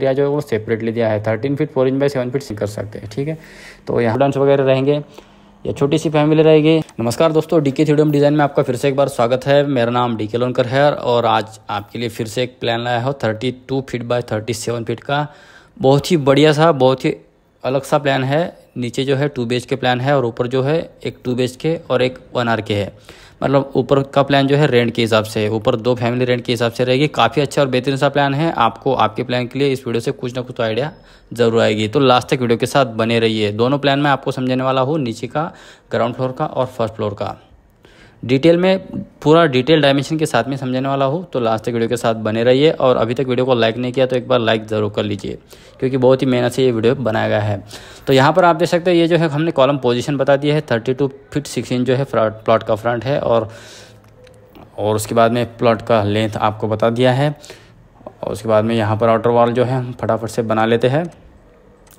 area जो है वो सेपरेटली दिया है thirteen feet four inch by seven feet कर सकते हैं ठीक है तो यहाँ डांस वगैरह रहेंगे या छोटी सी फैमिली रहेगी नमस्कार दोस्तों डीके थ्रीडम डिज़ाइन में आपका फिर से एक बार स्वागत है मेरा नाम डीके लोनकर है और आज आपके लिए फिर से एक प्लान लाया हो thirty two feet by thirty seven feet का बहुत ही बढ़िया सा बहुत ही अलग सा प्लान है नीचे जो है टू बी के प्लान है और ऊपर जो है एक टू बी के और एक वन आर के है मतलब ऊपर का प्लान जो है रेंट के हिसाब से ऊपर दो फैमिली रेंट के हिसाब से रहेगी काफ़ी अच्छा और बेहतरीन सा प्लान है आपको आपके प्लान के लिए इस वीडियो से कुछ ना कुछ आइडिया ज़रूर आएगी तो लास्ट तक वीडियो के साथ बने रहिए दोनों प्लान मैं आपको समझने वाला हूँ नीचे का ग्राउंड फ्लोर का और फर्स्ट फ्लोर का डिटेल में पूरा डिटेल डायमेंशन के साथ में समझने वाला हूँ तो लास्ट तक वीडियो के साथ बने रहिए और अभी तक वीडियो को लाइक नहीं किया तो एक बार लाइक ज़रूर कर लीजिए क्योंकि बहुत ही मेहनत से ये वीडियो बनाया गया है तो यहाँ पर आप देख सकते हैं ये जो है हमने कॉलम पोजिशन बता दिया है thirty two feet six inch जो है प्लॉट का फ्रंट है और और उसके बाद में प्लॉट का लेंथ आपको बता दिया है और उसके बाद में यहाँ पर आउटर वॉल जो है हम फटाफट से बना लेते हैं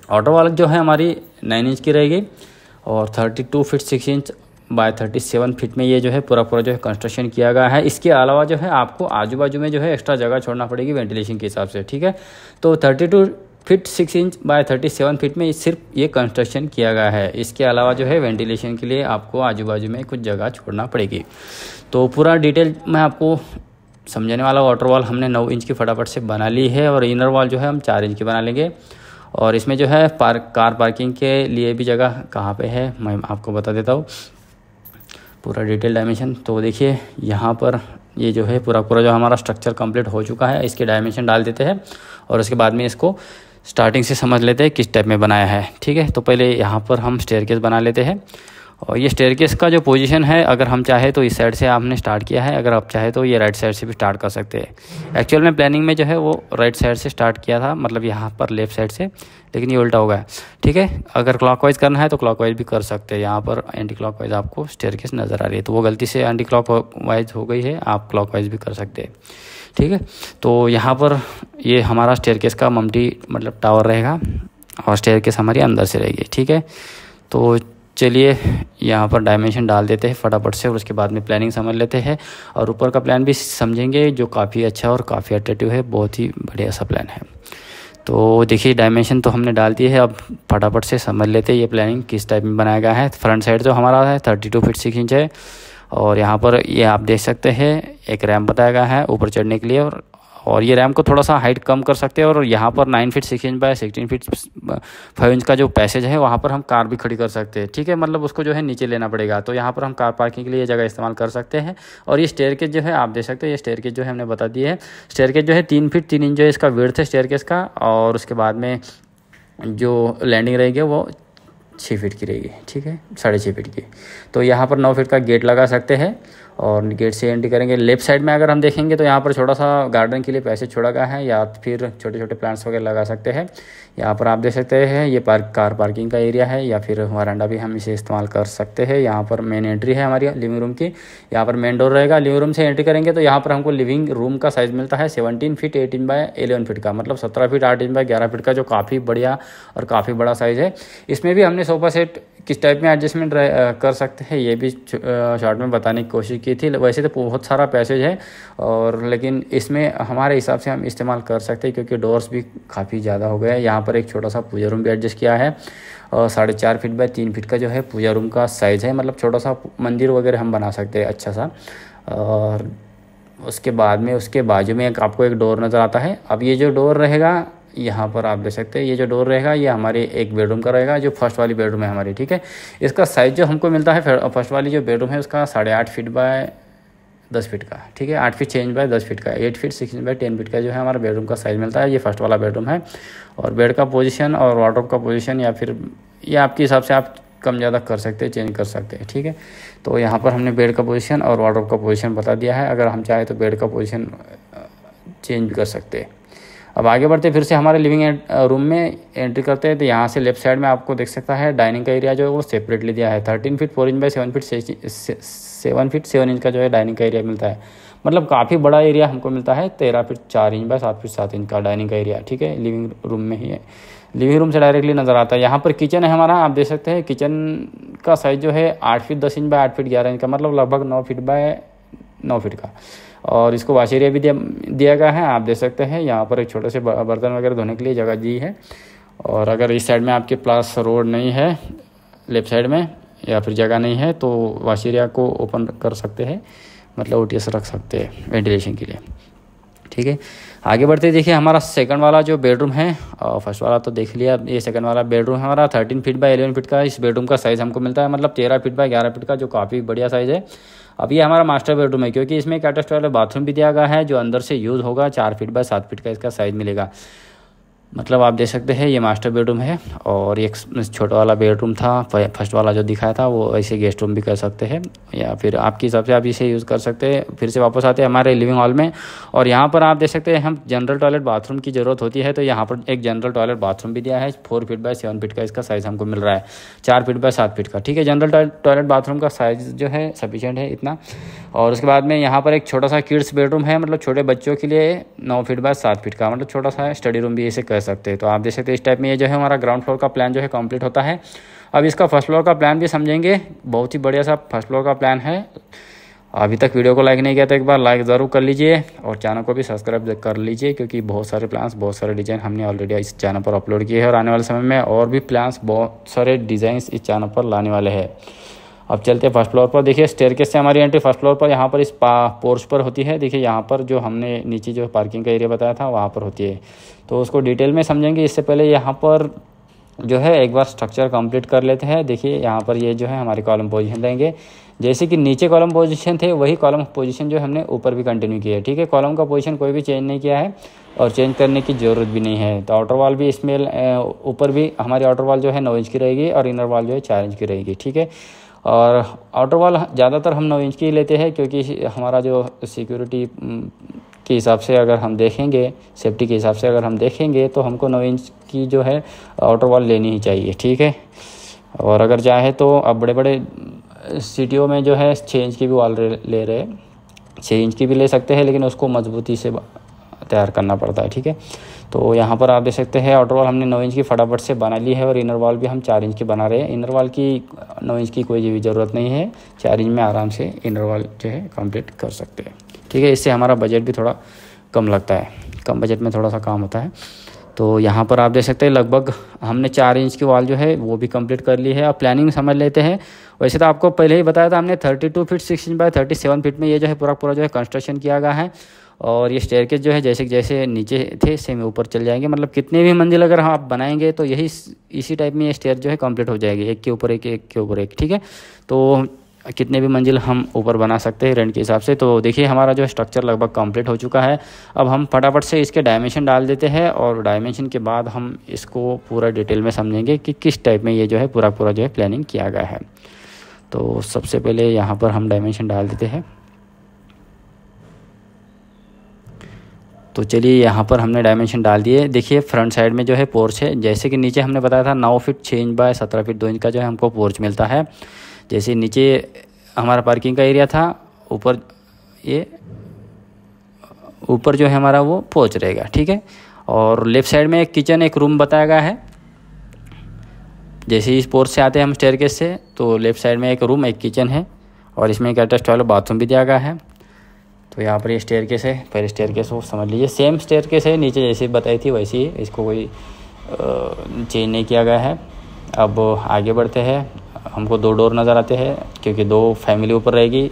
आउटर वॉल जो है हमारी नाइन इंच की रहेगी और thirty two feet six inch by thirty seven feet में ये जो है पूरा पूरा जो है कंस्ट्रक्शन किया गया है इसके अलावा जो है आपको आजू बाजू में जो है एक्स्ट्रा जगह छोड़ना पड़ेगी वेंटिलेशन के हिसाब से ठीक है तो thirty two feet six inch by thirty seven feet में सिर्फ ये कंस्ट्रक्शन किया गया है इसके अलावा जो है वेंटिलेशन के लिए आपको आजू बाजू में कुछ जगह छोड़ना पड़ेगी तो पूरा डिटेल मैं आपको समझाने वाला वाटर वॉल हमने नौ इंच की फटाफट से बना ली है और इनर वॉल जो है हम चार इंच की बना लेंगे और इसमें जो है पार्क कार पार्किंग के लिए भी जगह कहाँ पे है मैं आपको बता देता हूँ पूरा डिटेल डायमेंशन तो देखिए यहाँ पर ये जो है पूरा पूरा जो हमारा स्ट्रक्चर कंप्लीट हो चुका है इसके डायमेंशन डाल देते हैं और उसके बाद में इसको स्टार्टिंग से समझ लेते हैं किस टाइप में बनाया है ठीक है तो पहले यहाँ पर हम स्टेयर केस बना लेते हैं और ये स्टेयरकेस का जो पोजीशन है अगर हम चाहे तो इस साइड से आपने स्टार्ट किया है अगर आप चाहे तो ये राइट साइड से भी स्टार्ट कर सकते हैं एक्चुअल में प्लानिंग में जो है वो राइट साइड से स्टार्ट किया था मतलब यहाँ पर लेफ्ट साइड से लेकिन ये उल्टा हो है ठीक है अगर क्लॉकवाइज करना है तो क्लॉकवाइज भी कर सकते हैं यहाँ पर एंटी क्लॉक आपको स्टेयरकेस नज़र आ रही है तो वो गलती से एंटी क्लॉक हो गई है आप क्लॉक भी कर सकते हैं ठीक है तो यहाँ पर ये हमारा स्टेयर का ममटी मतलब टावर रहेगा और स्टेयर हमारी अंदर से रहेगी ठीक है तो चलिए यहाँ पर डायमेंशन डाल देते हैं फटाफट से और उसके बाद में प्लानिंग समझ लेते हैं और ऊपर का प्लान भी समझेंगे जो काफ़ी अच्छा और काफ़ी अट्रेटिव है बहुत ही बढ़िया सा प्लान है तो देखिए डायमेंशन तो हमने डाल दिए है अब फटाफट से समझ लेते हैं ये प्लानिंग किस टाइप में बनाया गया है फ्रंट साइड तो हमारा है thirty two feet six inch है और यहाँ पर ये आप देख सकते हैं एक रैम बताया गया है ऊपर चढ़ने के लिए और और ये रैम को थोड़ा सा हाइट कम कर सकते हैं और यहाँ पर nine feet six inch by sixteen feet five inch का जो पैसेज है वहाँ पर हम कार भी खड़ी कर सकते हैं ठीक है मतलब उसको जो है नीचे लेना पड़ेगा तो यहाँ पर हम कार पार्किंग के लिए जगह इस्तेमाल कर सकते हैं और ये स्टेयर जो है आप देख सकते हैं ये स्टेयर जो है हमने बता दिए है स्टेयर जो है तीन फीट तीन इंच जो है इसका वेड़ है स्टेयर का और उसके बाद में जो लैंडिंग रहेगी वो छः फीट की रहेगी ठीक है साढ़े छः फीट की तो यहाँ पर नौ फीट का गेट लगा सकते हैं और गेट से एंट्री करेंगे लेफ्ट साइड में अगर हम देखेंगे तो यहाँ पर छोटा सा गार्डन के लिए पैसे छोड़ा गया है या फिर छोटे छोटे प्लांट्स वगैरह लगा सकते हैं यहाँ पर आप देख सकते हैं ये पार्क कार पार्किंग का एरिया है या फिर वरांडा भी हम इसे इस्तेमाल कर सकते हैं यहाँ पर मेन एंट्री है हमारी लिविंग रूम की यहाँ पर मेन डोर रहेगा लिविंग रूम से एंट्री करेंगे तो यहाँ पर हमको लिविंग रूम का साइज़ मिलता है seventeen feet eighteen by eleven feet का मतलब सत्रह फीट आठ इंच बाय ग्यारह फीट का जो काफ़ी बढ़िया और काफ़ी बड़ा साइज़ है इसमें भी हमने सोफा सेट किस टाइप में एडजस्टमेंट कर सकते हैं ये भी शॉर्ट में बताने की कोशिश की थी वैसे तो बहुत सारा पैसेज है और लेकिन इसमें हमारे हिसाब से हम इस्तेमाल कर सकते हैं क्योंकि डोर्स भी काफ़ी ज़्यादा हो गए हैं यहाँ पर एक छोटा सा पूजा रूम भी एडजस्ट किया है और साढ़े चार फिट बाय तीन फिट का जो है पूजा रूम का साइज़ है मतलब छोटा सा मंदिर वगैरह हम बना सकते हैं अच्छा सा और उसके बाद में उसके बाजू में एक आपको एक डोर नज़र आता है अब ये जो डोर रहेगा यहाँ पर आप देख सकते हैं ये जो डोर रहेगा ये हमारे एक बेडरूम का रहेगा जो फर्स्ट वाली बेडरूम है हमारी ठीक है इसका साइज़ जो हमको मिलता है फर्स्ट वाली जो बेडरूम है उसका साढ़े आठ फीट बाय दस फीट का ठीक है आठ फीट छः इंच बाय दस फीट का eight feet six inch by ten feet का जो है हमारा बेडरूम का साइज़ मिलता है ये फर्स्ट वाला बेडरूम है और बेड का पोजिशन और वार्ड्रोप का पोजिशन या फिर ये आपके हिसाब से आप कम ज़्यादा कर सकते हैं चेंज कर सकते हैं ठीक है तो यहाँ पर हमने बेड का पोजीशन और वार्ड्रोप का पोजीशन बता दिया है अगर हम चाहें तो बेड का पोजीशन चेंज कर सकते हैं अब आगे बढ़ते फिर से हमारे लिविंग रूम uh, में एंट्री करते हैं तो यहाँ से लेफ्ट साइड में आपको देख सकता है डाइनिंग का एरिया जो है वो सेपरेटली दिया है thirteen feet four inch by seven feet seven feet seven inch का जो है डाइनिंग का एरिया मिलता है मतलब काफ़ी बड़ा एरिया हमको मिलता है तेरह फीट चार इंच बाय सात फीट सात इंच का डाइनिंग का एरिया ठीक है लिविंग रूम में ही है लिविंग रूम से डायरेक्टली नज़र आता है यहाँ पर किचन है हमारा आप देख सकते हैं किचन का साइज़ जो है आठ फीट दस इंच बाय आठ फीट ग्यारह इंच का मतलब लगभग नौ फीट बाय नौ फीट का और इसको वाश एरिया भी दिया दिया गया है आप देख सकते हैं यहाँ पर एक छोटे से बर्तन वगैरह धोने के लिए जगह दी है और अगर इस साइड में आपके पास रोड नहीं है लेफ्ट साइड में या फिर जगह नहीं है तो वाश एरिया को ओपन कर सकते हैं मतलब ओ रख सकते हैं वेंटिलेशन के लिए ठीक है आगे बढ़ते देखिए हमारा सेकंड वाला जो बेडरूम है और फर्स्ट वाला तो देख लिया ये सेकंड वाला बेडरूम है हमारा thirteen feet by eleven feet का इस बेडरूम का साइज़ हमको मिलता है मतलब तेरह फीट बाय ग्यारह फीट का जो काफ़ी बढ़िया साइज़ है अब ये हमारा मास्टर बेडरूम है क्योंकि इसमें एक अटैच टॉयलेट बाथरूम भी दिया गया है जो अंदर से यूज़ होगा चार फीट बाय सात फीट का इसका साइज़ मिलेगा मतलब आप देख सकते हैं ये मास्टर बेडरूम है और एक छोटा वाला बेडरूम था फर्स्ट वाला जो दिखाया था वो ऐसे गेस्ट रूम भी कर सकते हैं या फिर आपके हिसाब से आप इसे यूज़ कर सकते हैं फिर से वापस आते हैं हमारे लिविंग हॉल में और यहाँ पर आप देख सकते हैं हम जनरल टॉयलेट बाथरूम की ज़रूरत होती है तो यहाँ पर एक जनरल टॉयलेट बाथरूम भी दिया है four feet by seven feet का इसका साइज़ हमको मिल रहा है चार फीट बाय सात फीट का ठीक है जनरल टॉयलेट बाथरूम का साइज़ जो है सफिशेंट है इतना और उसके बाद में यहाँ पर एक छोटा सा किड्स बेडरूम है मतलब छोटे बच्चों के लिए नौ फीट बाय सात फीट का मतलब छोटा सा स्टडी रूम भी इसे कर कह सकते हैं तो आप देख सकते हैं इस टाइप में ये जो है हमारा ग्राउंड फ्लोर का प्लान जो है कंप्लीट होता है अब इसका फर्स्ट फ्लोर का प्लान भी समझेंगे बहुत ही बढ़िया सा फर्स्ट फ्लोर का प्लान है अभी तक वीडियो को लाइक नहीं किया तो एक बार लाइक ज़रूर कर लीजिए और चैनल को भी सब्सक्राइब कर लीजिए क्योंकि बहुत सारे प्लान्स बहुत सारे डिज़ाइन हमने ऑलरेडी इस चैनल पर अपलोड किए हैं और आने वाले समय में और भी प्लान्स बहुत सारे डिज़ाइन इस चैनल पर लाने वाले हैं अब चलते फर्स्ट फ्लोर पर देखिए स्टेयर से हमारी एंट्री फर्स्ट फ्लोर पर यहाँ पर इस पोर्च पर होती है देखिए यहाँ पर जो हमने नीचे जो पार्किंग का एरिया बताया था वहाँ पर होती है तो उसको डिटेल में समझेंगे इससे पहले यहाँ पर जो है एक बार स्ट्रक्चर कंप्लीट कर लेते हैं देखिए यहाँ पर ये जो है हमारे कॉलम पोजिशन देंगे जैसे कि नीचे कॉलम पोजिशन थे वही कॉलम पोजिशन जो हमने ऊपर भी कंटिन्यू किया है ठीक है कॉलम का पोजिशन कोई भी चेंज नहीं किया है और चेंज करने की ज़रूरत भी नहीं है तो आउटर वाल भी इसमें ऊपर भी हमारी आउटर वाल जो है नौ इंच की रहेगी और इनर वॉल जो है चार इंच की रहेगी ठीक है और आउटर वॉल ज़्यादातर हम नौ इंच की लेते हैं क्योंकि हमारा जो सिक्योरिटी के हिसाब से अगर हम देखेंगे सेफ्टी के हिसाब से अगर हम देखेंगे तो हमको नौ इंच की जो है आउटर वॉल लेनी ही चाहिए ठीक है और अगर चाहे तो अब बड़े बड़े सिटियों में जो है छः इंच की भी वॉल ले रहे हैं छः इंच की भी ले सकते हैं लेकिन उसको मजबूती से तैयार करना पड़ता है ठीक है तो यहाँ पर आप देख सकते हैं आउटर वॉल हमने नौ इंच की फटाफट से बना ली है और इनर वॉल भी हम चार इंच की बना रहे हैं इनर वॉल की नौ इंच की कोई भी ज़रूरत नहीं है चार इंच में आराम से इनर वॉल जो है कम्प्लीट कर सकते हैं ठीक है इससे हमारा बजट भी थोड़ा कम लगता है कम बजट में थोड़ा सा काम होता है तो यहाँ पर आप देख सकते हैं लगभग हमने चार इंच की वॉल जो है वो भी कंप्लीट कर ली है अब प्लानिंग समझ लेते हैं वैसे तो आपको पहले ही बताया था हमने 32 फीट 6 इंच बाय 37 फीट में ये जो है पूरा पूरा जो है कंस्ट्रक्शन किया गया है और ये स्टेयर जो है जैसे जैसे नीचे थे सेम ऊपर चल जाएंगे मतलब कितने भी मंजिल अगर हम आप बनाएंगे तो यही इसी टाइप में ये स्टेयर जो है कंप्लीट हो जाएगी एक के ऊपर एक एक के ऊपर एक ठीक है तो कितने भी मंजिल हम ऊपर बना सकते हैं रेंट के हिसाब से तो देखिए हमारा जो स्ट्रक्चर लगभग कंप्लीट हो चुका है अब हम फटाफट से इसके डायमेंशन डाल देते हैं और डायमेंशन के बाद हम इसको पूरा डिटेल में समझेंगे कि किस टाइप में ये जो है पूरा पूरा जो है प्लानिंग किया गया है तो सबसे पहले यहाँ पर हम डायमेंशन डाल देते हैं तो चलिए यहाँ पर हमने डायमेंशन डाल दिए देखिए फ्रंट साइड में जो है पोर्च है जैसे कि नीचे हमने बताया था नौ फिट छः इंच बाय सत्रह फिट दो इंच का जो है हमको पोर्च मिलता है जैसे नीचे हमारा पार्किंग का एरिया था ऊपर ये ऊपर जो है हमारा वो पोर्च रहेगा ठीक है और लेफ़्ट साइड में एक किचन एक रूम बताया गया है जैसे इस पोर्च से आते हैं हम स्टेयर से तो लेफ़्ट साइड में एक रूम एक किचन है और इसमें एक अटैच टॉयलेट बाथरूम भी दिया गया है तो यहाँ पर ये स्टेयर केस है पहले स्टेयर केस वो समझ लीजिए सेम स्टेयर केस है नीचे जैसे बताई थी वैसी ही इसको कोई चेंज नहीं किया गया है अब आगे बढ़ते हैं हमको दो डोर नज़र आते हैं क्योंकि दो फैमिली ऊपर रहेगी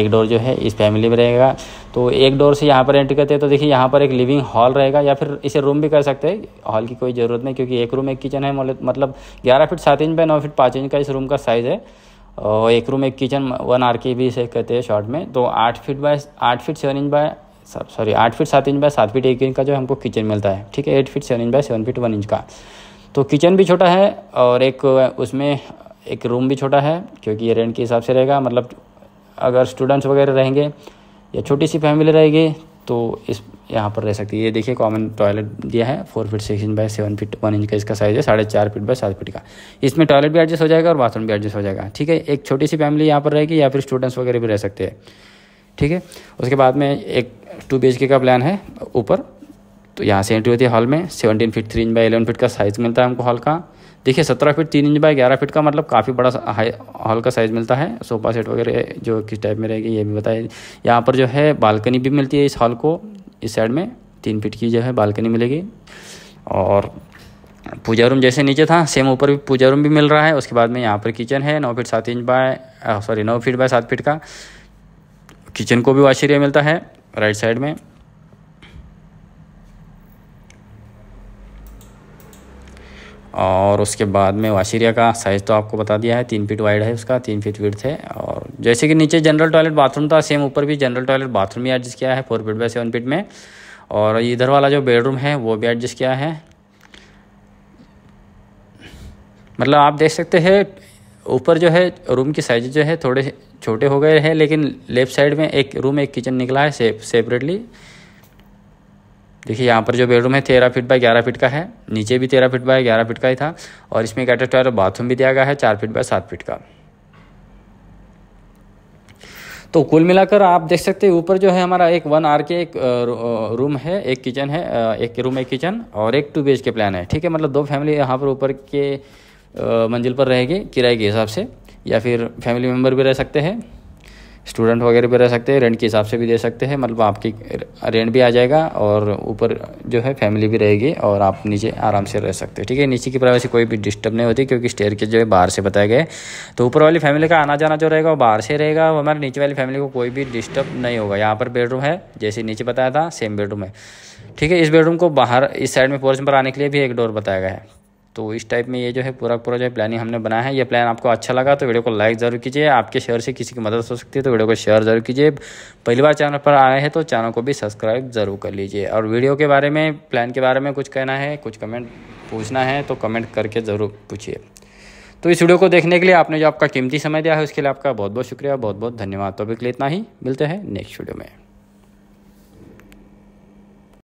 एक डोर जो है इस फैमिली में रहेगा तो एक डोर से यहाँ पर एंट्री करते हैं तो देखिए यहाँ पर एक लिविंग हॉल रहेगा या फिर इसे रूम भी कर सकते हैं हॉल की कोई ज़रूरत नहीं क्योंकि एक रूम एक किचन है मतलब, मतलब ग्यारह फीट सात इंच बाय नौ फीट पाँच इंच का इस रूम का साइज़ है और एक रूम एक किचन वन आर के भी इसे कहते हैं शॉर्ट में तो आठ फीट बाय आठ feet seven inch by sorry आठ फीट सात इंच बाय सात फीट एक इंच का जो हमको किचन मिलता है ठीक है eight feet seven inch by seven feet one inch का तो किचन भी छोटा है और एक उसमें एक रूम भी छोटा है क्योंकि ये रेंट के हिसाब से रहेगा मतलब अगर स्टूडेंट्स वगैरह रहेंगे या छोटी सी फैमिली रहेगी तो इस यहाँ पर रह सकती है ये देखिए कॉमन टॉयलेट दिया है four feet six inch by seven feet one inch का इसका साइज़ है साढ़े चार फीट बाय सात फीट का इसमें टॉयलेट भी एडजस्ट हो जाएगा और बाथरूम भी एडजस्ट हो जाएगा ठीक है एक छोटी सी फैमिली यहाँ पर रहेगी या फिर स्टूडेंट्स वगैरह भी रह सकते हैं ठीक है उसके बाद में एक टू बी का प्लान है ऊपर तो यहाँ से एंट्री होती है हॉल में seventeen feet three inch by eleven feet का साइज़ मिलता है हमको हॉल का देखिए सत्रह फीट तीन इंच बाय ग्यारह फीट का मतलब काफ़ी बड़ा हाई हॉल का साइज़ मिलता है सोफा सेट वगैरह जो किस टाइप में रहेगी ये भी बताया यहाँ पर जो है बालकनी भी मिलती है इस हॉल को इस साइड में तीन फीट की जो है बालकनी मिलेगी और पूजा रूम जैसे नीचे था सेम ऊपर भी पूजा रूम भी मिल रहा है उसके बाद में यहाँ पर किचन है नौ फीट सात इंच बाय सॉरी नौ फीट बाय सात फीट का किचन को भी वॉश एरिया मिलता है राइट साइड में और उसके बाद में वाशीरिया का साइज़ तो आपको बता दिया है तीन फीट वाइड है उसका तीन फीट विड्थ है और जैसे कि नीचे जनरल टॉयलेट बाथरूम था सेम ऊपर भी जनरल टॉयलेट बाथरूम भी एडजस्ट किया है four feet by seven feet में और इधर वाला जो बेडरूम है वो भी एडजस्ट किया है मतलब आप देख सकते हैं ऊपर जो है रूम की साइज जो है थोड़े छोटे हो गए हैं लेकिन लेफ़्ट साइड में एक रूम एक किचन निकला है सेपरेटली देखिए यहाँ पर जो बेडरूम है तेरह फीट बाय ग्यारह फीट का है नीचे भी तेरह फीट बाय ग्यारह फीट का ही था और इसमें एक अटैच टॉयलेट बाथरूम भी दिया गया है चार फीट बाय सात फीट का तो कुल मिलाकर आप देख सकते हैं ऊपर जो है हमारा एक वन आर के एक रूम है एक किचन है एक रूम एक किचन और एक टू बी के प्लान है ठीक है मतलब दो फैमिली यहाँ पर ऊपर के मंजिल पर रहेगी किराए के हिसाब से या फिर फैमिली मेम्बर भी रह सकते हैं स्टूडेंट वगैरह भी रह सकते हैं रेंट के हिसाब से भी दे सकते हैं मतलब आपकी रेंट भी आ जाएगा और ऊपर जो है फैमिली भी रहेगी और आप नीचे आराम से रह सकते हैं ठीक है नीचे की प्राइवेसी कोई भी डिस्टर्ब नहीं होती क्योंकि स्टेयर के जो है बाहर से बताया गया तो ऊपर वाली फैमिली का आना जाना जो रहेगा वो बाहर से रहेगा हमारे नीचे वाली फैमिली को कोई भी डिस्टर्ब नहीं होगा यहाँ पर बेडरूम है जैसे नीचे बताया था सेम बेडरूम है ठीक है इस बेडरूम को बाहर इस साइड में पोर्च पर आने के लिए भी एक डोर बताया गया है तो इस टाइप में ये जो है पूरा पूरा जो है प्लानिंग हमने बनाया है ये प्लान आपको अच्छा लगा तो वीडियो को लाइक ज़रूर कीजिए आपके शेयर से किसी की मदद हो सकती है तो वीडियो को शेयर ज़रूर कीजिए पहली बार चैनल पर आए हैं तो चैनल को भी सब्सक्राइब ज़रूर कर लीजिए और वीडियो के बारे में प्लान के बारे में कुछ कहना है कुछ कमेंट पूछना है तो कमेंट करके ज़रूर पूछिए तो इस वीडियो को देखने के लिए आपने जो आपका कीमती समय दिया है उसके लिए आपका बहुत बहुत शुक्रिया बहुत बहुत धन्यवाद तो अभी के लिए इतना ही मिलते हैं नेक्स्ट वीडियो में